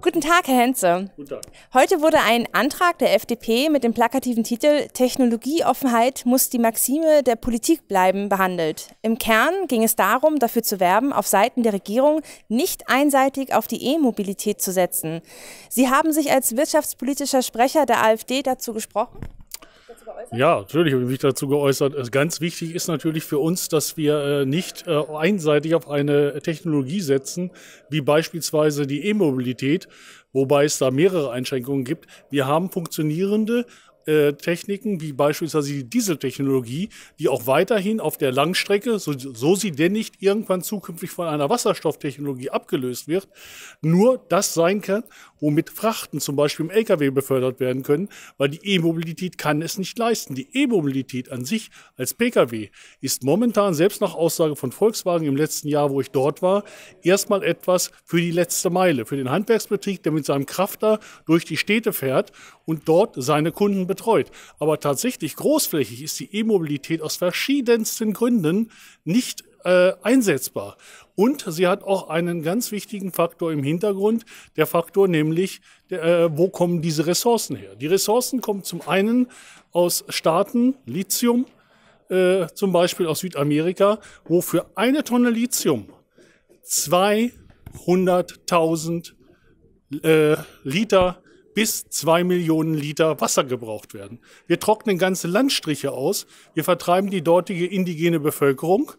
Guten Tag, Herr Henze. Guten Tag. Heute wurde ein Antrag der FDP mit dem plakativen Titel Technologieoffenheit muss die Maxime der Politik bleiben behandelt. Im Kern ging es darum, dafür zu werben, auf Seiten der Regierung nicht einseitig auf die E-Mobilität zu setzen. Sie haben sich als wirtschaftspolitischer Sprecher der AfD dazu gesprochen? Ja, natürlich habe ich mich dazu geäußert. Ganz wichtig ist natürlich für uns, dass wir äh, nicht äh, einseitig auf eine Technologie setzen, wie beispielsweise die E-Mobilität, wobei es da mehrere Einschränkungen gibt. Wir haben funktionierende äh, Techniken, wie beispielsweise die Dieseltechnologie, die auch weiterhin auf der Langstrecke, so, so sie denn nicht irgendwann zukünftig von einer Wasserstofftechnologie abgelöst wird, nur das sein kann, womit Frachten zum Beispiel im Lkw befördert werden können, weil die E-Mobilität kann es nicht leisten. Die E-Mobilität an sich als Pkw ist momentan, selbst nach Aussage von Volkswagen im letzten Jahr, wo ich dort war, erstmal etwas für die letzte Meile, für den Handwerksbetrieb, der mit seinem Krafter durch die Städte fährt und dort seine Kunden betreut. Aber tatsächlich großflächig ist die E-Mobilität aus verschiedensten Gründen nicht äh, einsetzbar. Und sie hat auch einen ganz wichtigen Faktor im Hintergrund, der Faktor nämlich, der, äh, wo kommen diese Ressourcen her? Die Ressourcen kommen zum einen aus Staaten, Lithium, äh, zum Beispiel aus Südamerika, wo für eine Tonne Lithium 200.000 äh, Liter bis zwei Millionen Liter Wasser gebraucht werden. Wir trocknen ganze Landstriche aus, wir vertreiben die dortige indigene Bevölkerung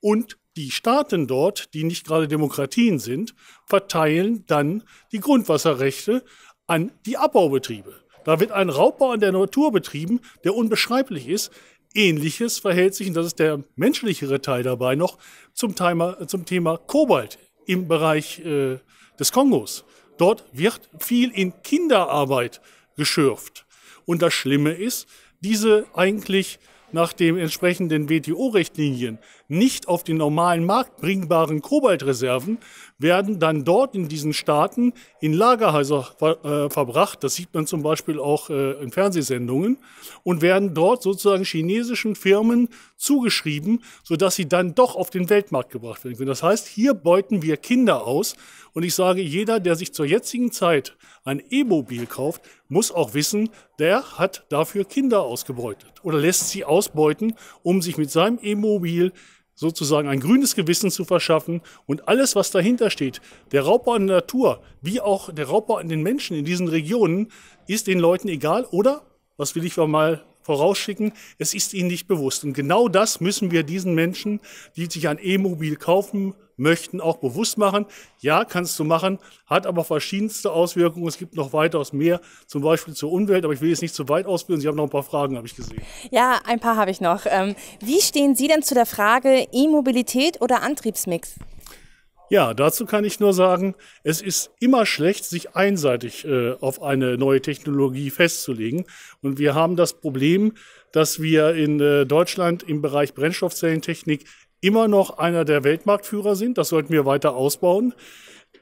und die Staaten dort, die nicht gerade Demokratien sind, verteilen dann die Grundwasserrechte an die Abbaubetriebe. Da wird ein Raubbau an der Natur betrieben, der unbeschreiblich ist. Ähnliches verhält sich, und das ist der menschlichere Teil dabei noch, zum Thema, zum Thema Kobalt im Bereich äh, des Kongos. Dort wird viel in Kinderarbeit geschürft. Und das Schlimme ist, diese eigentlich nach den entsprechenden WTO-Richtlinien nicht auf den normalen Markt bringbaren Kobaltreserven werden dann dort in diesen Staaten in Lagerhäuser ver äh, verbracht. Das sieht man zum Beispiel auch äh, in Fernsehsendungen und werden dort sozusagen chinesischen Firmen zugeschrieben, sodass sie dann doch auf den Weltmarkt gebracht werden können. Das heißt, hier beuten wir Kinder aus. Und ich sage, jeder, der sich zur jetzigen Zeit ein E-Mobil kauft, muss auch wissen, der hat dafür Kinder ausgebeutet oder lässt sie ausbeuten, um sich mit seinem E-Mobil sozusagen ein grünes Gewissen zu verschaffen und alles, was dahinter steht, der Raubbau an der Natur, wie auch der Raubbau an den Menschen in diesen Regionen, ist den Leuten egal oder, was will ich mal vorausschicken, es ist ihnen nicht bewusst. Und genau das müssen wir diesen Menschen, die sich ein E-Mobil kaufen möchten, auch bewusst machen. Ja, kannst du machen, hat aber verschiedenste Auswirkungen. Es gibt noch weitaus mehr, zum Beispiel zur Umwelt, aber ich will jetzt nicht zu weit ausführen. Sie haben noch ein paar Fragen, habe ich gesehen. Ja, ein paar habe ich noch. Ähm, wie stehen Sie denn zu der Frage E-Mobilität oder Antriebsmix? Ja, dazu kann ich nur sagen, es ist immer schlecht, sich einseitig äh, auf eine neue Technologie festzulegen. Und wir haben das Problem, dass wir in äh, Deutschland im Bereich Brennstoffzellentechnik immer noch einer der Weltmarktführer sind. Das sollten wir weiter ausbauen.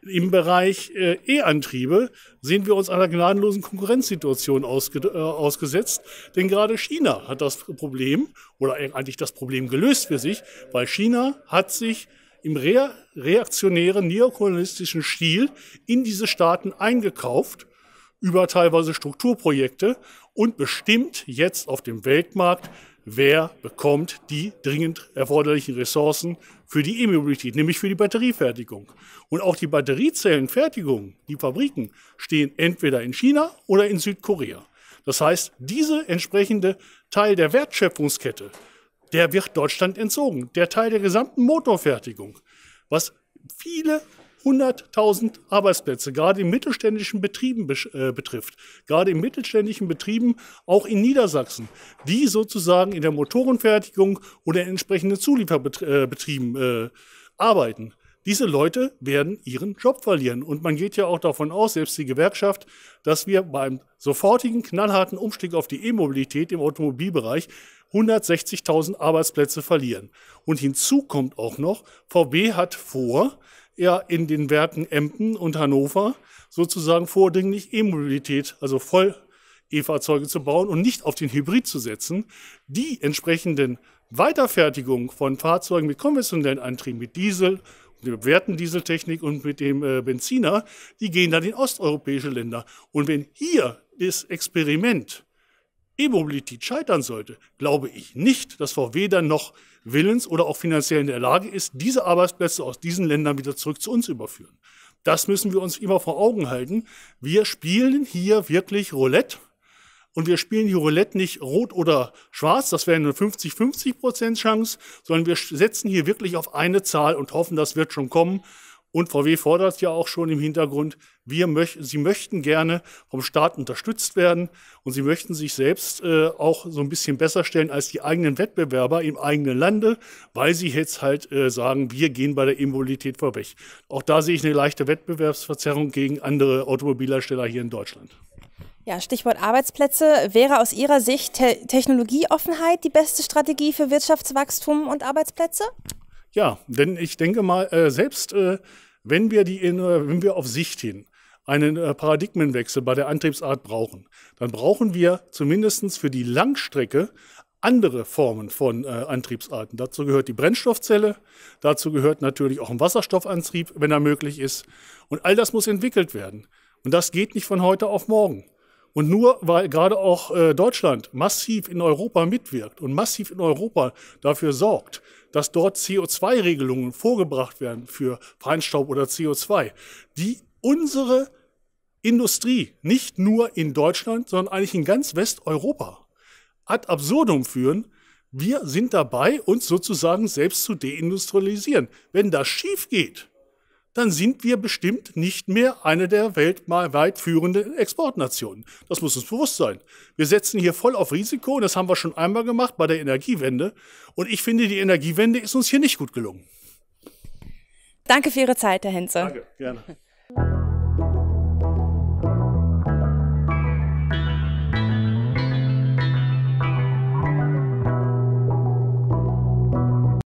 Im Bereich äh, E-Antriebe sehen wir uns einer gnadenlosen Konkurrenzsituation ausge äh, ausgesetzt, denn gerade China hat das Problem oder eigentlich das Problem gelöst für sich, weil China hat sich im re reaktionären neokolonistischen Stil in diese Staaten eingekauft über teilweise Strukturprojekte und bestimmt jetzt auf dem Weltmarkt wer bekommt die dringend erforderlichen Ressourcen für die E-Mobility, nämlich für die Batteriefertigung. Und auch die Batteriezellenfertigung, die Fabriken, stehen entweder in China oder in Südkorea. Das heißt, dieser entsprechende Teil der Wertschöpfungskette, der wird Deutschland entzogen. Der Teil der gesamten Motorfertigung, was viele 100.000 Arbeitsplätze, gerade in mittelständischen Betrieben äh, betrifft, gerade in mittelständischen Betrieben, auch in Niedersachsen, die sozusagen in der Motorenfertigung oder in entsprechenden Zulieferbetrieben äh, äh, arbeiten. Diese Leute werden ihren Job verlieren. Und man geht ja auch davon aus, selbst die Gewerkschaft, dass wir beim sofortigen, knallharten Umstieg auf die E-Mobilität im Automobilbereich 160.000 Arbeitsplätze verlieren. Und hinzu kommt auch noch, VW hat vor, eher in den Werken Emden und Hannover sozusagen vordringlich E-Mobilität, also voll E-Fahrzeuge zu bauen und nicht auf den Hybrid zu setzen. Die entsprechenden Weiterfertigung von Fahrzeugen mit konventionellen Antrieben, mit Diesel, mit der bewährten Dieseltechnik und mit dem äh, Benziner, die gehen dann in osteuropäische Länder. Und wenn hier das Experiment E-Mobilität scheitern sollte, glaube ich nicht, dass VW dann noch willens oder auch finanziell in der Lage ist, diese Arbeitsplätze aus diesen Ländern wieder zurück zu uns überführen. Das müssen wir uns immer vor Augen halten. Wir spielen hier wirklich Roulette. Und wir spielen hier Roulette nicht rot oder schwarz, das wäre eine 50-50% Chance, sondern wir setzen hier wirklich auf eine Zahl und hoffen, das wird schon kommen. Und VW fordert ja auch schon im Hintergrund, wir möcht, sie möchten gerne vom Staat unterstützt werden und sie möchten sich selbst äh, auch so ein bisschen besser stellen als die eigenen Wettbewerber im eigenen Lande, weil sie jetzt halt äh, sagen, wir gehen bei der Immobilität vorweg. Auch da sehe ich eine leichte Wettbewerbsverzerrung gegen andere Automobilhersteller hier in Deutschland. Ja, Stichwort Arbeitsplätze. Wäre aus Ihrer Sicht Te Technologieoffenheit die beste Strategie für Wirtschaftswachstum und Arbeitsplätze? Ja, denn ich denke mal, äh, selbst äh, wenn wir die in, äh, wenn wir auf Sicht hin einen äh, Paradigmenwechsel bei der Antriebsart brauchen, dann brauchen wir zumindest für die Langstrecke andere Formen von äh, Antriebsarten. Dazu gehört die Brennstoffzelle, dazu gehört natürlich auch ein Wasserstoffantrieb, wenn er möglich ist. Und all das muss entwickelt werden. Und das geht nicht von heute auf morgen. Und nur weil gerade auch äh, Deutschland massiv in Europa mitwirkt und massiv in Europa dafür sorgt, dass dort CO2-Regelungen vorgebracht werden für Feinstaub oder CO2, die unsere Industrie nicht nur in Deutschland, sondern eigentlich in ganz Westeuropa ad absurdum führen. Wir sind dabei, uns sozusagen selbst zu deindustrialisieren. Wenn das schief geht, dann sind wir bestimmt nicht mehr eine der weltweit führenden Exportnationen. Das muss uns bewusst sein. Wir setzen hier voll auf Risiko und das haben wir schon einmal gemacht bei der Energiewende. Und ich finde, die Energiewende ist uns hier nicht gut gelungen. Danke für Ihre Zeit, Herr Henze. Danke, gerne.